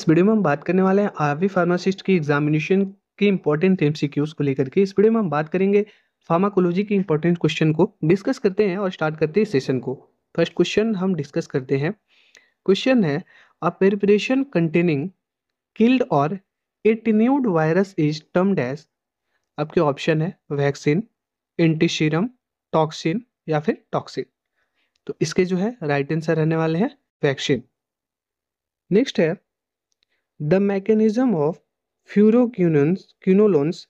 इस वीडियो में हम बात करने वाले हैं आरवी फार्मासिस्ट की एग्जामिनेशन के इंपॉर्टेंट एम को लेकर के इस वीडियो में हम बात करेंगे फार्माकोलॉजी के इंपॉर्टेंट क्वेश्चन को डिस्कस करते हैं और स्टार्ट करते हैं सेशन को फर्स्ट क्वेश्चन हम डिस्कस करते हैं क्वेश्चन है अ प्रिपरेशन कंटेनिंग किल्ड और attenuated virus is termed as आपके ऑप्शन है वैक्सीन एंटीशीरम टॉक्सिन या फिर टॉक्सिन तो इसके जो है राइट आंसर रहने वाले हैं वैक्सीन नेक्स्ट है The mechanism of furoquinolones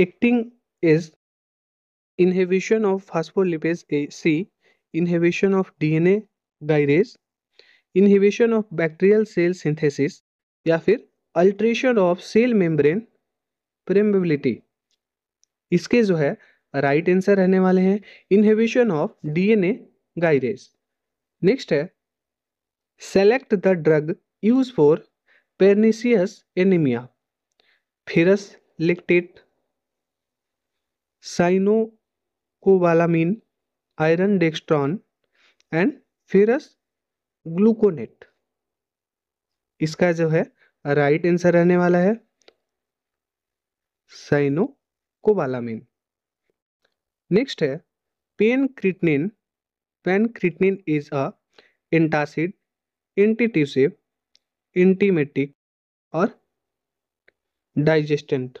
acting is inhibition of phospholipase A C, inhibition of DNA gyrase, inhibition of bacterial cell synthesis या फिर alteration of cell membrane permeability इसके जो है राइट right आंसर रहने वाले हैं inhibition of DNA gyrase next है select the drug use for pernicious anaemia ferrous lactate cyanocobalamin iron dextran and ferrous gluconate इसका जो है राइट आंसर रहने वाला है साइनोकोबालामीन नेक्स्ट है pancreatin pancreatin is a antacid antitussive antiemetic और digestant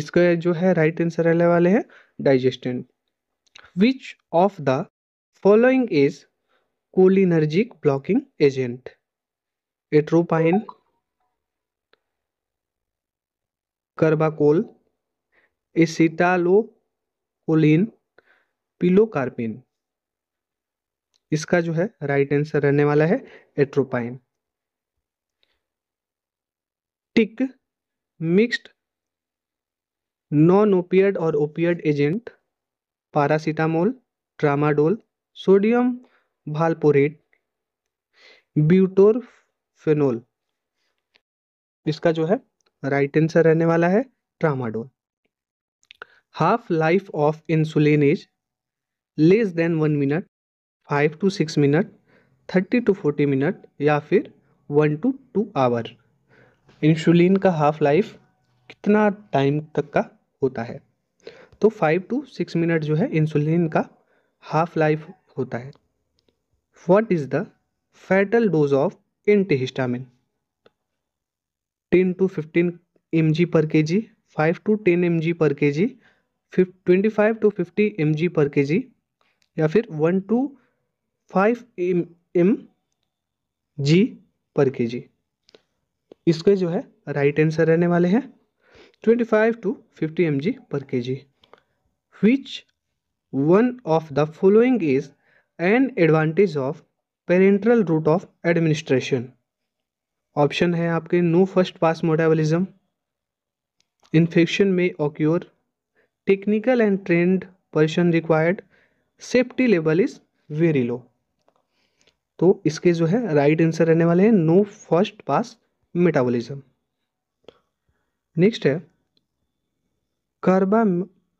इसका जो है राइट आंसर रहने वाले हैं digestant which of the following is cholinergic blocking agent atropine carbachol acetylcholine pilocarpine इसका जो है राइट आंसर रहने वाला है atropine tick mixed non opioid और opioid agent paracetamol tramadol sodium valproate butorphanol इसका जो है राइट आंसर रहने वाला है tramadol half life of insulin is less than one minute five to six minute thirty to forty minute या फिर one to two our insulin का half life कितना टाइम तक का होता है तो फाइव टू सिक्स मिनट जो है इंसुलिन का हाफ लाइफ होता है what is the fatal dose of antihistamine ten to fifteen M G per K G five to ten M G per K G twenty five to fifty M G per K G या फिर one to five M M G per K जी इसके जो है right answer रहने वाले हैं 25 to 50 M per K G which one of the following is an advantage of parenteral route of administration option है आपके no first pass metabolism infection में occur technical and trained person required safety level is very low तो इसके जो है right answer रहने वाले हैं no first pass metabolism next है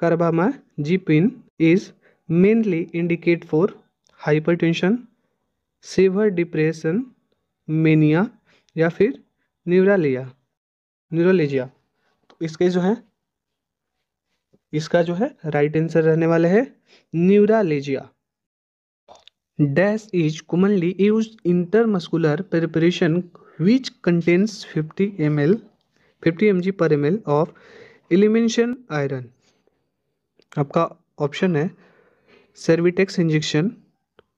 carbamazepine is mainly indicate for hypertension severe depression mania या फिर न्यूरालिया न्यूरोलिजिया तो इसके जो है इसका जो है राइट आंसर रहने वाला है neuralgia dash is commonly use intermuscular preparation which contains 50 ml 50 mg per ml of elimination iron आपका ऑप्शन है सर्विटेक्स injection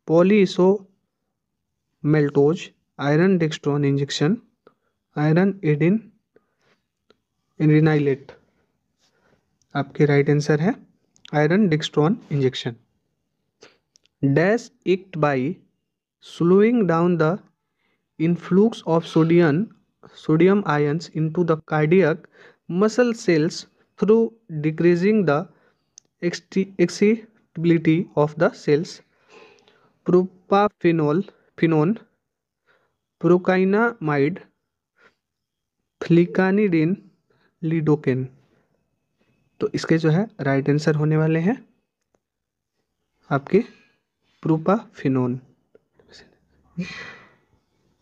polymaltose iron dextran injection iron एडिन रिनाइलेट आपके राइट आंसर है iron dextran injection dash act by slowing down the influx of sodium sodium ions into the cardiac muscle cells through decreasing the excitability of the cells propafenol phenone procainamide flecainide lidocaine तो इसके जो है right answer होने वाले हैं आपके propafenone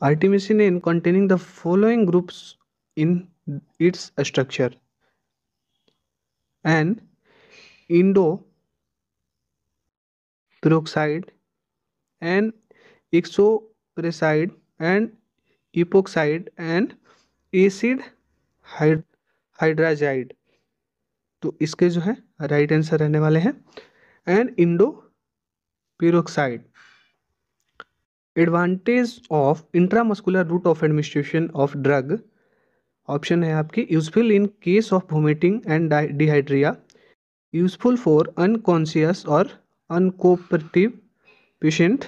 artemisinin containing the following groups in its structure and endoperoxide and exoperoxide and epoxide and acid hydrazide तो इसके जो है राइट आंसर रहने वाले हैं and endoperoxide advantage of intramuscular route of administration of drug option है आपकी useful in case of vomiting and diarrhoea useful for unconscious और uncooperative patient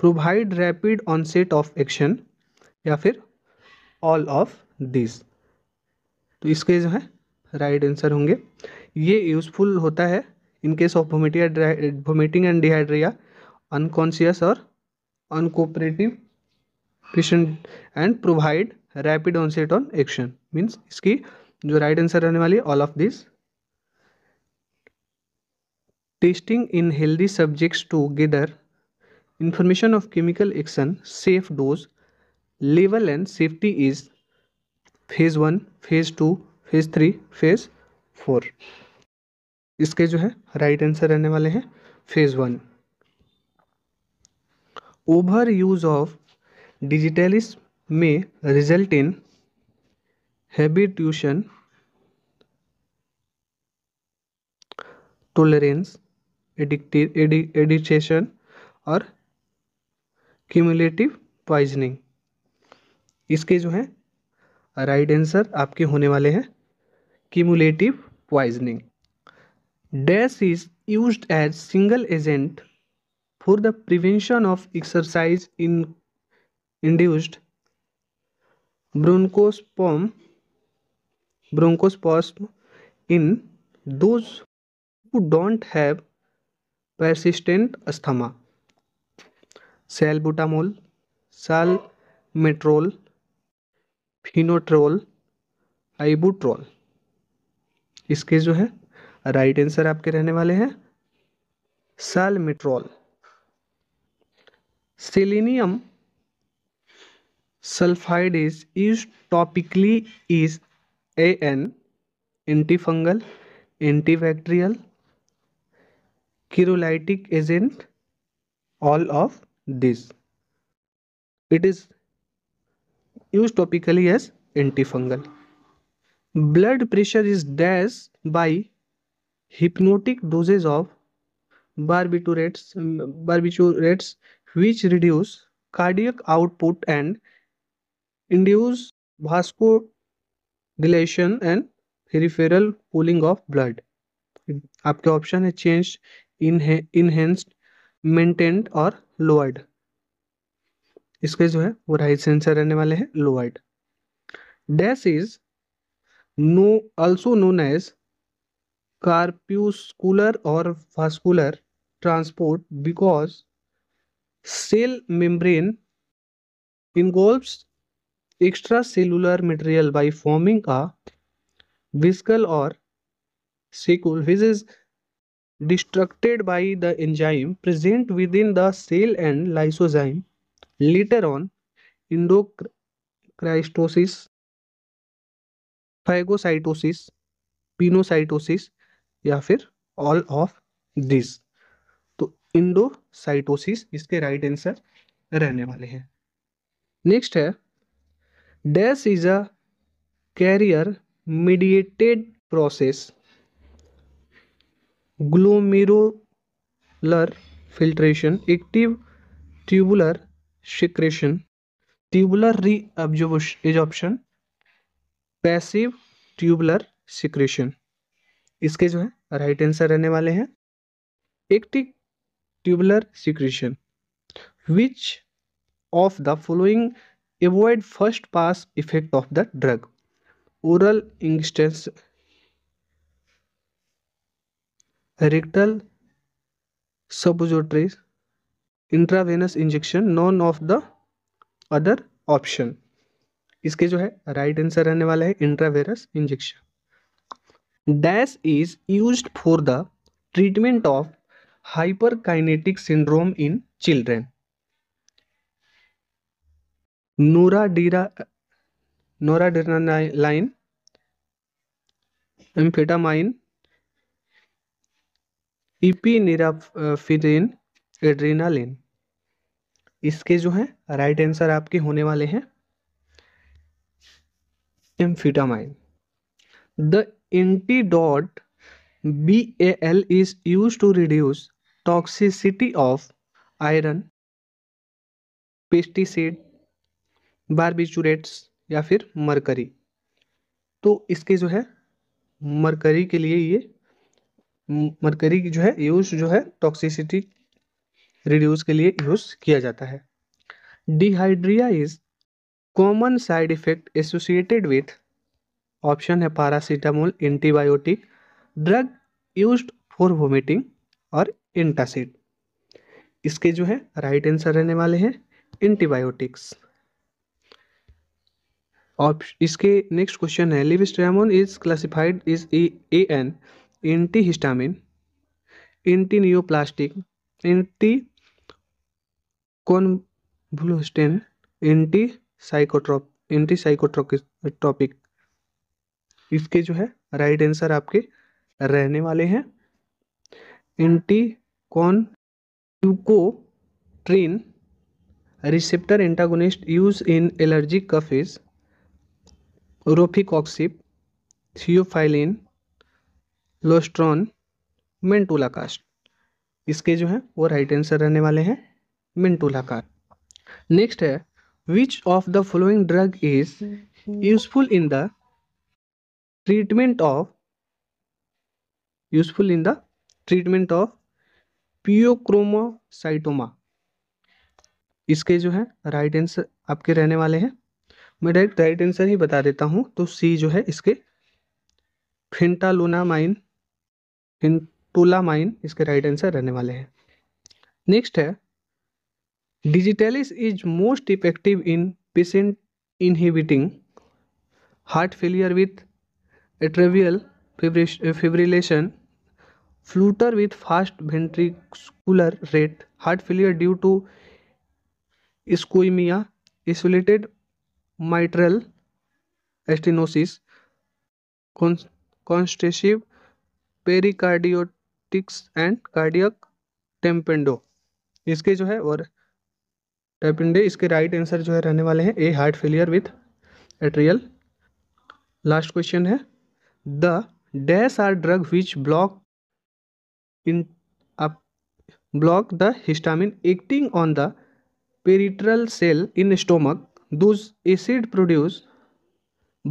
provide rapid onset of action या फिर all of this तो इसके जो है right right answer होंगे ये यूजफुल होता है इन केस ऑफ वोमिटिया वोमिटिंग एंड डिहाइड्रिया अनकॉन्सियस और uncooperative patient and provide rapid onset on action means इसकी जो राइट आंसर रहने वाली all of this testing in healthy subjects to gather information of chemical action safe dose level and safety is phase one phase two phase three phase four इसके जो है right answer रहने वाले हैं phase one over use of digitalis में result in habituation tolerance addiction और cumulative poisoning इसके जो हैं राइट आंसर आपके होने वाले हैं cumulative poisoning dash is use as single agent for the prevention of exercise in induced bronchospasm bronchospasm in those who don't have persistent asthma salbutamol salmeterol फिनोट्रोल आइबूट्रोल इसके जो है राइट आंसर आपके रहने वाले हैं salmeterol Selenium sulfide is used topically is an antifungal, antibacterial, cherolytic agent, all of this. It is used topically as antifungal. Blood pressure is dashed by hypnotic doses of barbiturates, barbiturates which reduce cardiac output and induce vasodilation and peripheral pooling of blood आपके option है change enhanced maintained और lowered इसके जो है वो right answer रहने वाले हैं lowered dash is no also known as corpuscular और vascular transport because cell membrane involves extracellular material by forming a vesicle और सिकुल which is destructed by the enzyme present within the cell and lysozyme later on endocytosis phagocytosis pinocytosis या फिर all of this endocytosis इसके right answer रहने वाले हैं next है dash is a carrier mediated process glomerular filtration active tubular secretion tubular reabsorption passive tubular secretion इसके जो है राइट आंसर रहने वाले हैं active tubular secretion which of the following avoid first pass effect of the drug oral instance rectal सबोजोट्रेस intravenous injection none of the other option इसके जो है राइट आंसर रहने वाला है intravenous injection dash is use for the treatment of hyperkinetic syndrome in children नोराडीरा noradrenaline amphetamine epinephrine adrenaline इसके जो है राइट आंसर आपके होने वाले हैं amphetamine the antidote B A L is use to reduce toxicity of iron pesticide barbiturates या फिर मरकरी तो इसके जो है मरकरी के लिए ये मरकरी की जो है यूज जो है टॉक्सिसिटी रिड्यूस के लिए यूज किया जाता है diarrhoea is common side effect associated with option है paracetamol antibiotic drug use for vomiting और इंटासिड इसके जो है राइट आंसर रहने वाले हैं एंटीबायोटिक्स और इसके नेक्स्ट क्वेश्चन है लिविस्ट्रामोन is classified is a an anti histamine anti neoplastic anti convulsant anti psychotrop anti psychotropic इसके जो है राइट आंसर आपके रहने वाले हैं anti triene receptor antagonist use in allergic coughs rofecoxib theophylline लोस्ट्रॉन मेंटोलाकास्ट इसके जो हैं वो राइट आंसर रहने वाले हैं मेंटोलाकार नेक्स्ट है which of the following drug is useful in the treatment of useful in the treatment of pheochromocytoma इसके जो है राइट आंसर आपके रहने वाले हैं मैं डायरेक्ट राइट आंसर ही बता देता हूं तो सी जो है इसके फिंटालोनामाइन फिंटोलामाइन इसके राइट आंसर रहने वाले हैं नेक्स्ट है digitalis is most effective in patient inhibiting heart failure with atrial fibrillation flutter with fast ventricular rate heart failure due to ischemia isolated mitral stenosis constrictive pericarditis and cardiac tamponade इसके जो है और टेपेंडे इसके right answer जो है रहने वाले हैं A heart failure with atrial last question है the dash are drug which block in आप block the histamine acting on the parietal cell in stomach thus acid produce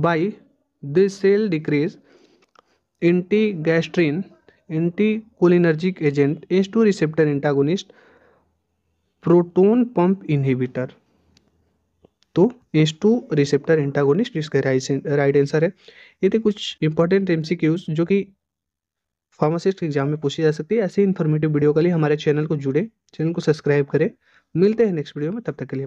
by this cell decrease anti gastrin anti cholinergic agent H two receptor antagonist proton pump inhibitor तो H two receptor antagonist इसका right answer है ये थे कुछ important M जो कि pharmacist exam में पूछी जा सकती है ऐसी इन्फॉर्मेटिव वीडियो के लिए हमारे चैनल को जुड़े चैनल को सब्सक्राइब करें मिलते हैं नेक्स्ट वीडियो में तब तक के लिए